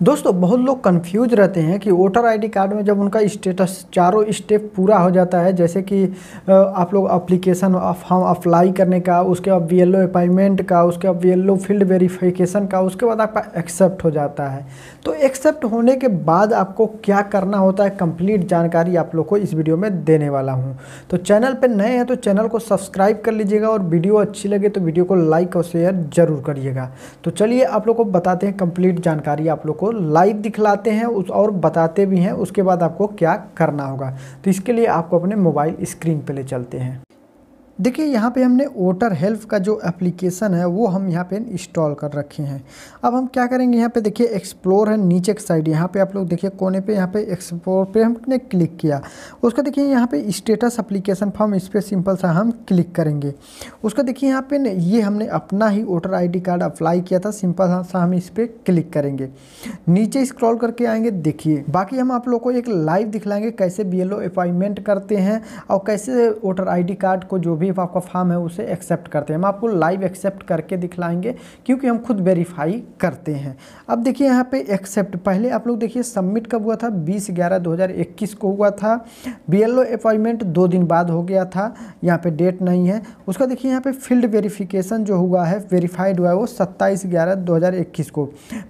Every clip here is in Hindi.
दोस्तों बहुत लोग कंफ्यूज रहते हैं कि वोटर आईडी कार्ड में जब उनका स्टेटस चारों स्टेप पूरा हो जाता है जैसे कि आप लोग अप्लीकेशन फॉर्म अप्लाई करने का उसके बाद वी एल अपॉइंटमेंट का उसके बाद वी एल फील्ड वेरिफिकेशन का उसके बाद आपका एक्सेप्ट हो जाता है तो एक्सेप्ट होने के बाद आपको क्या करना होता है कंप्लीट जानकारी आप लोग को इस वीडियो में देने वाला हूँ तो चैनल पर नए हैं तो चैनल को सब्सक्राइब कर लीजिएगा और वीडियो अच्छी लगे तो वीडियो को लाइक और शेयर जरूर करिएगा तो चलिए आप लोग को बताते हैं कंप्लीट जानकारी आप लोग आपको लाइव दिखलाते हैं उस और बताते भी हैं उसके बाद आपको क्या करना होगा तो इसके लिए आपको अपने मोबाइल स्क्रीन पर ले चलते हैं देखिए यहाँ पे हमने वोटर हेल्प का जो एप्लीकेशन है वो हम यहाँ पे इंस्टॉल कर रखे हैं अब हम क्या करेंगे यहाँ पे देखिए एक्सप्लोर है नीचे के साइड यहाँ पे आप लोग देखिए कोने पे यहाँ पे एक्सप्लोर पे हमने क्लिक किया उसका देखिए यहाँ पे स्टेटस एप्लीकेशन फॉर्म इस पर सिंपल सा हम क्लिक करेंगे उसका देखिए यहाँ पे ये हमने अपना ही वोटर आई कार्ड अप्लाई किया था सिंपल सा हम इस पर क्लिक करेंगे नीचे स्क्रॉल करके आएंगे देखिए बाकी हम आप लोग को एक लाइव दिखलाएंगे कैसे बी अपॉइंटमेंट करते हैं और कैसे वोटर आई कार्ड को जो भी आपका फॉर्म है उसे एक्सेप्ट करते हैं हम आपको लाइव एक्सेप्ट करके दिखलाएंगे क्योंकि हम खुद वेरीफाई करते हैं अब देखिए यहाँ पे एक्सेप्ट पहले आप लोग देखिए सबमिट कब हुआ था बीस ग्यारह दो को हुआ था बी एल अपॉइंटमेंट दो दिन बाद हो गया था यहाँ पर डेट नहीं है उसका देखिए यहाँ पर फील्ड वेरीफिकेशन जो हुआ है वेरीफाइड हुआ है वो सत्ताईस ग्यारह दो को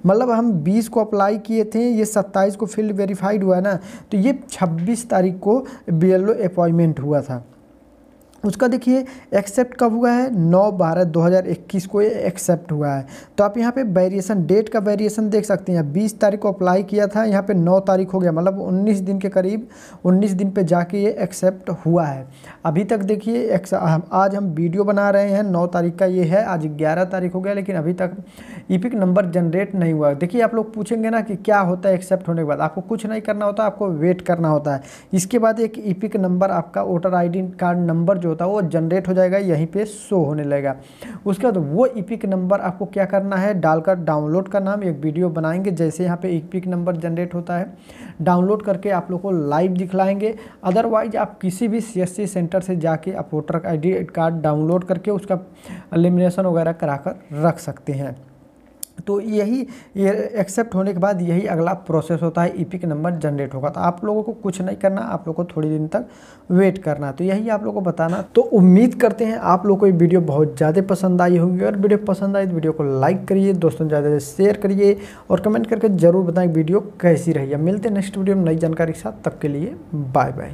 मतलब हम बीस को अप्लाई किए थे ये सत्ताईस को फील्ड वेरीफाइड हुआ ना तो ये छब्बीस तारीख को बी एल अपॉइंटमेंट हुआ था उसका देखिए एक्सेप्ट कब हुआ है 9 बारह 2021 को ये एक्सेप्ट हुआ है तो आप यहाँ पे वेरिएशन डेट का वेरिएशन देख सकते हैं 20 तारीख को अप्लाई किया था यहाँ पे 9 तारीख हो गया मतलब 19 दिन के करीब 19 दिन पे जाके ये एक्सेप्ट हुआ है अभी तक देखिए आज हम वीडियो बना रहे हैं नौ तारीख का ये है आज ग्यारह तारीख हो गया लेकिन अभी तक ई नंबर जनरेट नहीं हुआ देखिए आप लोग पूछेंगे ना कि क्या होता है एक्सेप्ट होने के बाद आपको कुछ नहीं करना होता आपको वेट करना होता है इसके बाद एक ई नंबर आपका वोटर आई कार्ड नंबर जो होता है वो जनरेट हो जाएगा यहीं पे शो होने लगेगा उसके बाद वो ईपिक नंबर आपको क्या करना है डालकर डाउनलोड करना हम एक वीडियो बनाएंगे जैसे यहाँ पे ईपिक नंबर जनरेट होता है डाउनलोड करके आप लोग को लाइव दिखलाएंगे अदरवाइज आप किसी भी सी सेंटर से जाके आप वोटर आई कार्ड डाउनलोड करके उसका एलिमिनेशन वगैरह करा कर रख सकते हैं तो यही ये एक्सेप्ट होने के बाद यही अगला प्रोसेस होता है ईपिक नंबर जनरेट होगा तो आप लोगों को कुछ नहीं करना आप लोगों को थोड़ी दिन तक वेट करना तो यही आप लोगों को बताना तो उम्मीद करते हैं आप लोगों को ये वीडियो बहुत ज़्यादा पसंद आई होगी और वीडियो पसंद आई तो वीडियो को लाइक करिए दोस्तों ज़्यादा से शेयर करिए और कमेंट करके ज़रूर बताएं वीडियो कैसी रही है मिलते हैं नेक्स्ट वीडियो में नई जानकारी के साथ तब के लिए बाय बाय